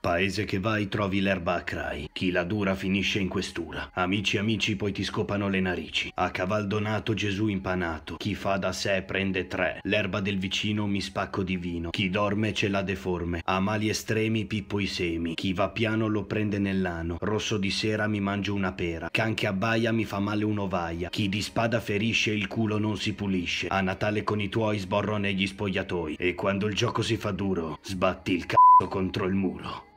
Paese che vai trovi l'erba a crai, chi la dura finisce in questura. Amici amici poi ti scopano le narici. A caval donato Gesù impanato, chi fa da sé prende tre. L'erba del vicino mi spacco di vino, chi dorme ce l'ha deforme. A mali estremi pippo i semi, chi va piano lo prende nell'ano. Rosso di sera mi mangio una pera, can che abbaia mi fa male un'ovaia. Chi di spada ferisce il culo non si pulisce. A Natale con i tuoi sborro negli spogliatoi. E quando il gioco si fa duro, sbatti il c***o contro il muro.